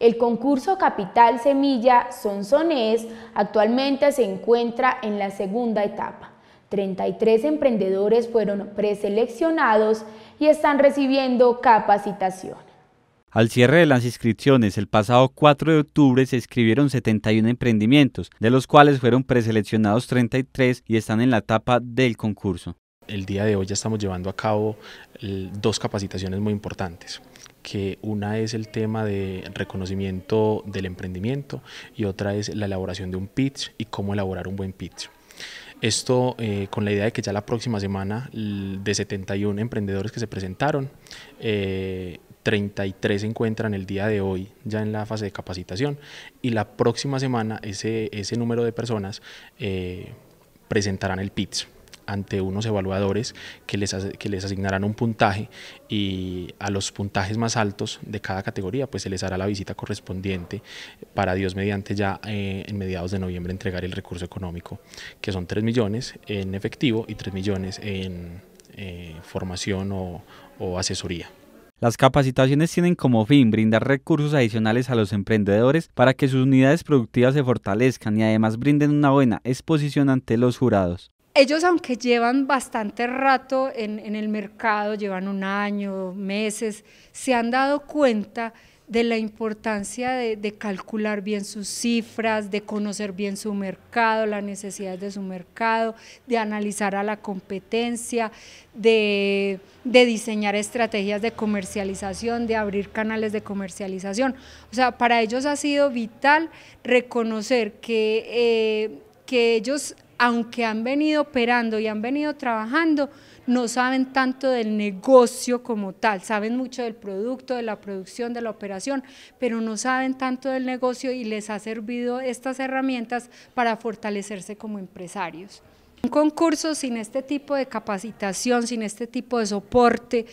El concurso Capital Semilla Sonsonés actualmente se encuentra en la segunda etapa. 33 emprendedores fueron preseleccionados y están recibiendo capacitación. Al cierre de las inscripciones, el pasado 4 de octubre se escribieron 71 emprendimientos, de los cuales fueron preseleccionados 33 y están en la etapa del concurso el día de hoy ya estamos llevando a cabo dos capacitaciones muy importantes que una es el tema de reconocimiento del emprendimiento y otra es la elaboración de un pitch y cómo elaborar un buen pitch. Esto eh, con la idea de que ya la próxima semana de 71 emprendedores que se presentaron, 33 eh, se encuentran el día de hoy ya en la fase de capacitación y la próxima semana ese, ese número de personas eh, presentarán el pitch ante unos evaluadores que les, que les asignarán un puntaje y a los puntajes más altos de cada categoría pues se les hará la visita correspondiente para Dios mediante ya eh, en mediados de noviembre entregar el recurso económico que son 3 millones en efectivo y 3 millones en eh, formación o asesoría. Las capacitaciones tienen como fin brindar recursos adicionales a los emprendedores para que sus unidades productivas se fortalezcan y además brinden una buena exposición ante los jurados ellos, aunque llevan bastante rato en, el mercado, llevan un año, meses, se han dado cuenta de la importancia de, calcular bien sus cifras, de conocer bien su mercado, las necesidades de su mercado, de analizar a la competencia, de, diseñar estrategias de comercialización, de abrir canales de comercialización. O sea, para ellos ha sido vital reconocer que, eh, que ellos aunque han venido operando y han venido trabajando, no saben tanto del negocio como tal, saben mucho del producto, de la producción, de la operación, pero no saben tanto del negocio y les ha servido estas herramientas para fortalecerse como empresarios. Un concurso sin este tipo de capacitación, sin este tipo de soporte,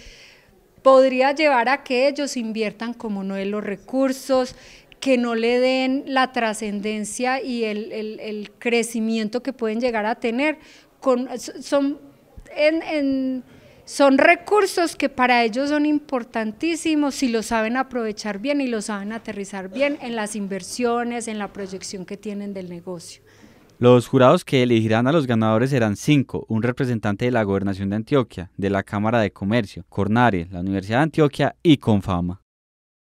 podría llevar a que ellos inviertan como no en los recursos, que no le den la trascendencia y el, crecimiento que pueden llegar a tener. son, son recursos que para ellos son importantísimos si lo saben aprovechar bien y lo saben aterrizar bien en las inversiones, en la proyección que tienen del negocio. Los jurados que elegirán a los ganadores serán cinco, un representante de la Gobernación de Antioquia, de la Cámara de Comercio, Cornare, la Universidad de Antioquia y Confama.